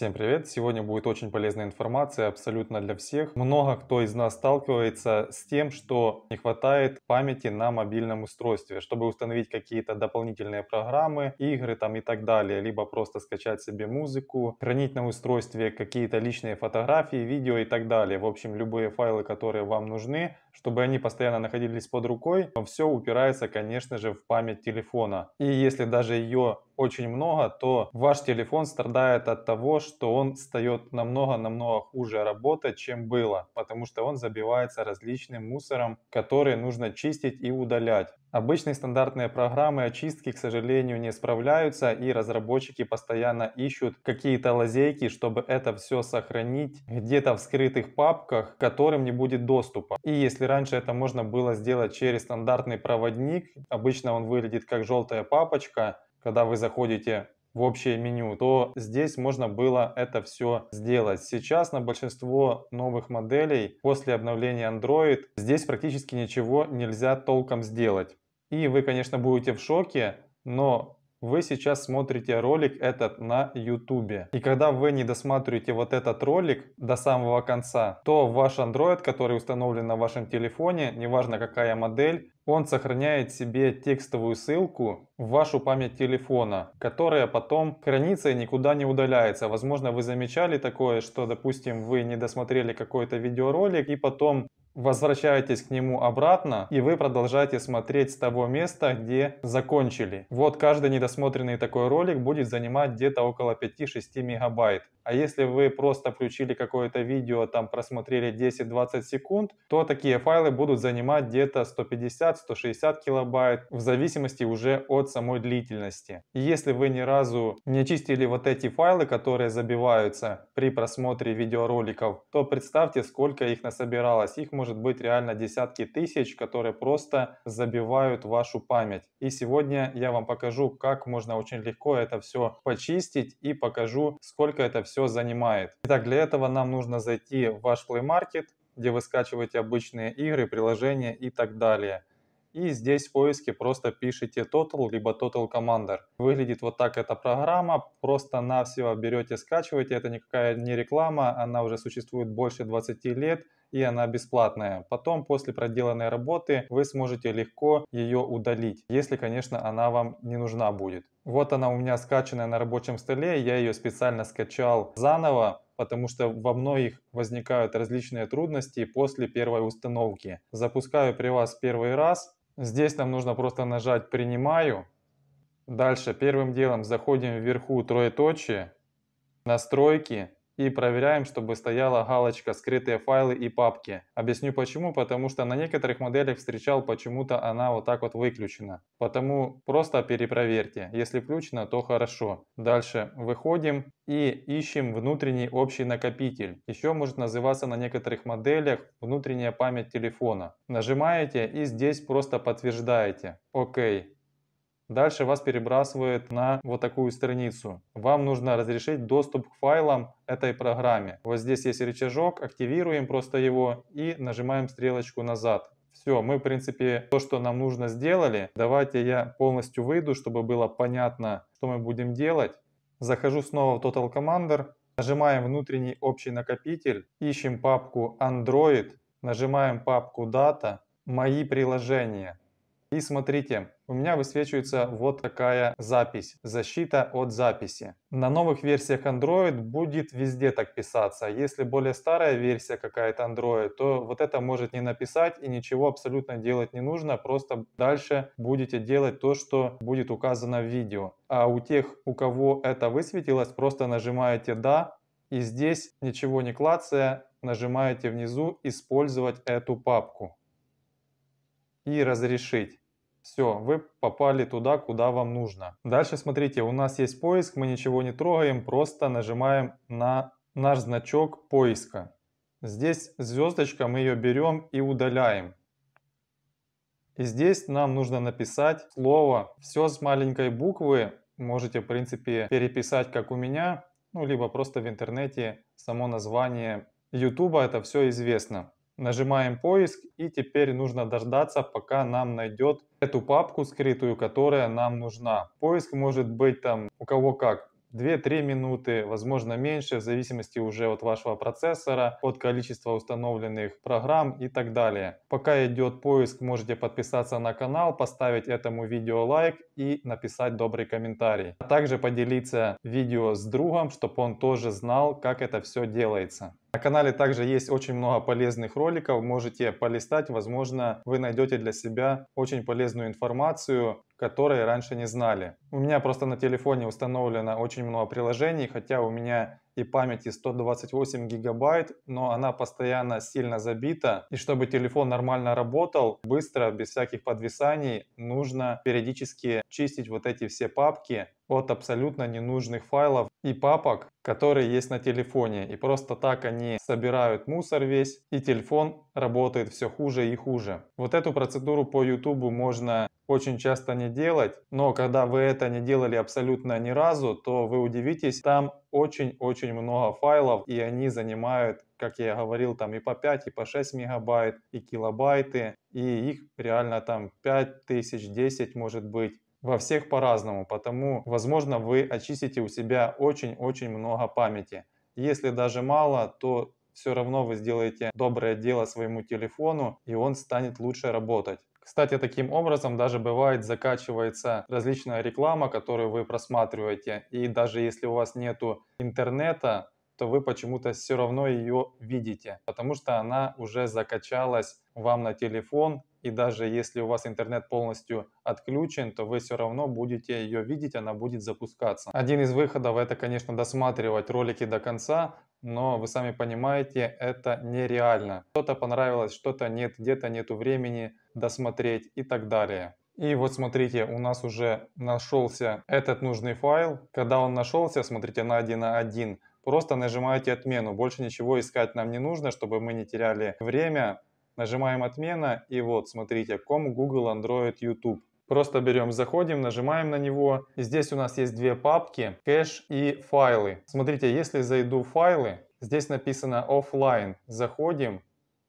Всем привет! Сегодня будет очень полезная информация абсолютно для всех. Много кто из нас сталкивается с тем, что не хватает памяти на мобильном устройстве, чтобы установить какие-то дополнительные программы, игры там и так далее, либо просто скачать себе музыку, хранить на устройстве какие-то личные фотографии, видео и так далее. В общем, любые файлы, которые вам нужны, чтобы они постоянно находились под рукой, все упирается, конечно же, в память телефона. И если даже ее очень много, то ваш телефон страдает от того, что он встает намного-намного хуже работать, чем было, потому что он забивается различным мусором, который нужно чистить и удалять. Обычные стандартные программы очистки, к сожалению, не справляются, и разработчики постоянно ищут какие-то лазейки, чтобы это все сохранить где-то в скрытых папках, к которым не будет доступа. И если раньше это можно было сделать через стандартный проводник, обычно он выглядит как желтая папочка, когда вы заходите в общее меню, то здесь можно было это все сделать. Сейчас на большинство новых моделей после обновления Android здесь практически ничего нельзя толком сделать. И вы, конечно, будете в шоке, но вы сейчас смотрите ролик этот на YouTube. И когда вы не досматриваете вот этот ролик до самого конца, то ваш Android, который установлен на вашем телефоне, неважно какая модель, он сохраняет себе текстовую ссылку в вашу память телефона, которая потом хранится и никуда не удаляется. Возможно, вы замечали такое, что, допустим, вы не досмотрели какой-то видеоролик и потом возвращаетесь к нему обратно, и вы продолжаете смотреть с того места, где закончили. Вот каждый недосмотренный такой ролик будет занимать где-то около 5-6 мегабайт. А если вы просто включили какое-то видео, там просмотрели 10-20 секунд, то такие файлы будут занимать где-то 150-160 килобайт, в зависимости уже от самой длительности. И если вы ни разу не чистили вот эти файлы, которые забиваются при просмотре видеороликов, то представьте, сколько их насобиралось. Их может быть реально десятки тысяч, которые просто забивают вашу память. И сегодня я вам покажу, как можно очень легко это все почистить и покажу, сколько это все все занимает. Итак, для этого нам нужно зайти в ваш Play Market, где вы скачиваете обычные игры, приложения и так далее. И здесь в поиске просто пишите Total, либо Total Commander. Выглядит вот так эта программа. Просто-навсего берете, скачиваете. Это никакая не реклама, она уже существует больше 20 лет и она бесплатная. Потом, после проделанной работы, вы сможете легко ее удалить, если, конечно, она вам не нужна будет. Вот она у меня скачанная на рабочем столе, я ее специально скачал заново, потому что во многих возникают различные трудности после первой установки. Запускаю при вас первый раз. Здесь нам нужно просто нажать «Принимаю». Дальше первым делом заходим вверху троеточие, «Настройки», и проверяем, чтобы стояла галочка «Скрытые файлы и папки». Объясню почему, потому что на некоторых моделях встречал, почему-то она вот так вот выключена. Потому просто перепроверьте. Если включена, то хорошо. Дальше выходим и ищем внутренний общий накопитель. Еще может называться на некоторых моделях внутренняя память телефона. Нажимаете и здесь просто подтверждаете. Окей. Дальше вас перебрасывает на вот такую страницу. Вам нужно разрешить доступ к файлам этой программе. Вот здесь есть рычажок, активируем просто его и нажимаем стрелочку назад. Все, мы, в принципе, то, что нам нужно, сделали. Давайте я полностью выйду, чтобы было понятно, что мы будем делать. Захожу снова в Total Commander, нажимаем внутренний общий накопитель, ищем папку Android, нажимаем папку Data, Мои приложения. И смотрите, у меня высвечивается вот такая запись, защита от записи. На новых версиях Android будет везде так писаться. Если более старая версия какая-то Android, то вот это может не написать и ничего абсолютно делать не нужно, просто дальше будете делать то, что будет указано в видео. А у тех, у кого это высветилось, просто нажимаете «Да», и здесь, ничего не клацая, нажимаете внизу «Использовать эту папку» и «Разрешить». Все, вы попали туда, куда вам нужно. Дальше смотрите, у нас есть поиск, мы ничего не трогаем, просто нажимаем на наш значок поиска. Здесь звездочка, мы ее берем и удаляем. И здесь нам нужно написать слово. Все с маленькой буквы можете, в принципе, переписать, как у меня. Ну, либо просто в интернете само название YouTube, это все известно. Нажимаем поиск и теперь нужно дождаться, пока нам найдет эту папку скрытую, которая нам нужна. Поиск может быть там у кого как. 2-3 минуты, возможно меньше, в зависимости уже от вашего процессора, от количества установленных программ и так далее. Пока идет поиск, можете подписаться на канал, поставить этому видео лайк и написать добрый комментарий. А также поделиться видео с другом, чтобы он тоже знал, как это все делается. На канале также есть очень много полезных роликов, можете полистать, возможно, вы найдете для себя очень полезную информацию, которые раньше не знали. У меня просто на телефоне установлено очень много приложений, хотя у меня и памяти 128 гигабайт, но она постоянно сильно забита. И чтобы телефон нормально работал, быстро, без всяких подвисаний, нужно периодически чистить вот эти все папки от абсолютно ненужных файлов и папок, которые есть на телефоне. И просто так они собирают мусор весь, и телефон работает все хуже и хуже. Вот эту процедуру по YouTube можно очень часто не делать, но когда вы это не делали абсолютно ни разу, то вы удивитесь, там очень-очень много файлов, и они занимают, как я говорил, там и по 5, и по 6 мегабайт, и килобайты, и их реально там тысяч, 10 может быть. Во всех по-разному, потому, возможно, вы очистите у себя очень-очень много памяти. Если даже мало, то все равно вы сделаете доброе дело своему телефону, и он станет лучше работать. Кстати, таким образом даже бывает закачивается различная реклама, которую вы просматриваете, и даже если у вас нету интернета, то вы почему-то все равно ее видите, потому что она уже закачалась вам на телефон и даже если у вас интернет полностью отключен, то вы все равно будете ее видеть, она будет запускаться. Один из выходов это, конечно, досматривать ролики до конца, но вы сами понимаете, это нереально. Что-то понравилось, что-то нет, где-то нету времени досмотреть и так далее. И вот смотрите, у нас уже нашелся этот нужный файл. Когда он нашелся, смотрите, найдено один. Просто нажимаете отмену, больше ничего искать нам не нужно, чтобы мы не теряли время Нажимаем «Отмена» и вот, смотрите, ком Google Android YouTube. Просто берем, заходим, нажимаем на него. Здесь у нас есть две папки, кэш и файлы. Смотрите, если зайду в файлы, здесь написано offline Заходим,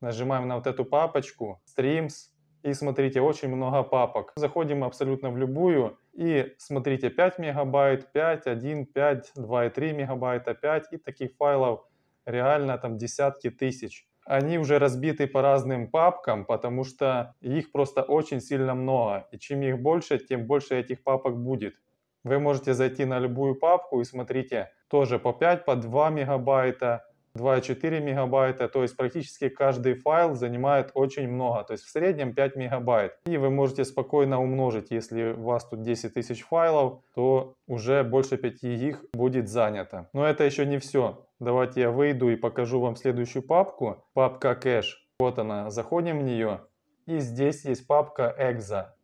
нажимаем на вот эту папочку, streams, и смотрите, очень много папок. Заходим абсолютно в любую и смотрите 5 мегабайт, 5, 1, 5, 2,3 мегабайта, 5 и таких файлов реально там десятки тысяч они уже разбиты по разным папкам, потому что их просто очень сильно много. И чем их больше, тем больше этих папок будет. Вы можете зайти на любую папку и смотрите тоже по 5, по 2 мегабайта, 2,4 мегабайта, то есть практически каждый файл занимает очень много, то есть в среднем 5 мегабайт. И вы можете спокойно умножить, если у вас тут 10 тысяч файлов, то уже больше 5 их будет занято. Но это еще не все. Давайте я выйду и покажу вам следующую папку. Папка кэш. Вот она. Заходим в нее. И здесь есть папка экза.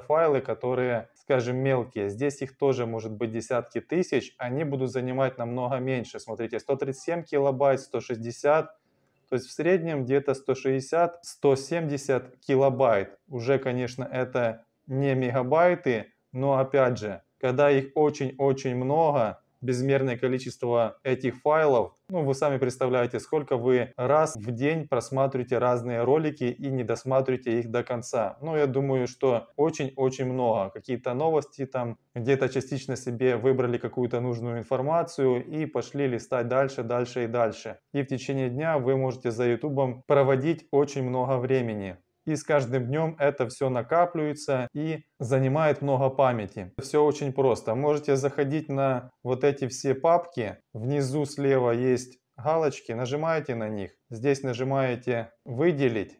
файлы, которые, скажем, мелкие. Здесь их тоже может быть десятки тысяч. Они будут занимать намного меньше. Смотрите, 137 килобайт, 160 то есть в среднем где-то 160-170 килобайт. Уже, конечно, это не мегабайты, но опять же, когда их очень-очень много, безмерное количество этих файлов. Ну, вы сами представляете, сколько вы раз в день просматриваете разные ролики и не досматриваете их до конца. Ну, я думаю, что очень-очень много. Какие-то новости там, где-то частично себе выбрали какую-то нужную информацию и пошли листать дальше, дальше и дальше. И в течение дня вы можете за YouTube проводить очень много времени и с каждым днем это все накапливается и занимает много памяти. Все очень просто. Можете заходить на вот эти все папки. Внизу слева есть галочки, нажимаете на них. Здесь нажимаете «Выделить».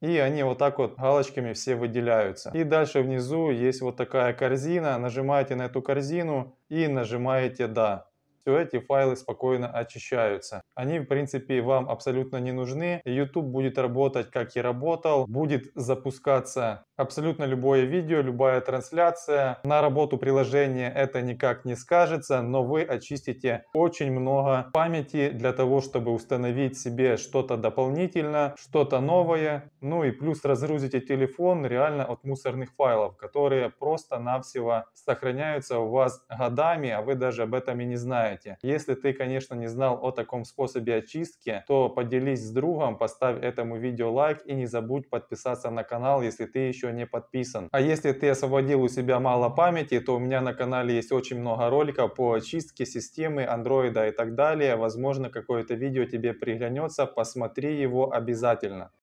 И они вот так вот галочками все выделяются. И дальше внизу есть вот такая корзина. Нажимаете на эту корзину и нажимаете «Да» все эти файлы спокойно очищаются. Они, в принципе, вам абсолютно не нужны. YouTube будет работать, как и работал. Будет запускаться Абсолютно любое видео, любая трансляция на работу приложения это никак не скажется, но вы очистите очень много памяти для того, чтобы установить себе что-то дополнительно, что-то новое. Ну и плюс разгрузите телефон реально от мусорных файлов, которые просто-навсего сохраняются у вас годами, а вы даже об этом и не знаете. Если ты, конечно, не знал о таком способе очистки, то поделись с другом, поставь этому видео лайк и не забудь подписаться на канал, если ты еще еще не подписан. А если ты освободил у себя мало памяти, то у меня на канале есть очень много роликов по очистке системы, андроида и так далее. Возможно, какое-то видео тебе приглянется, посмотри его обязательно.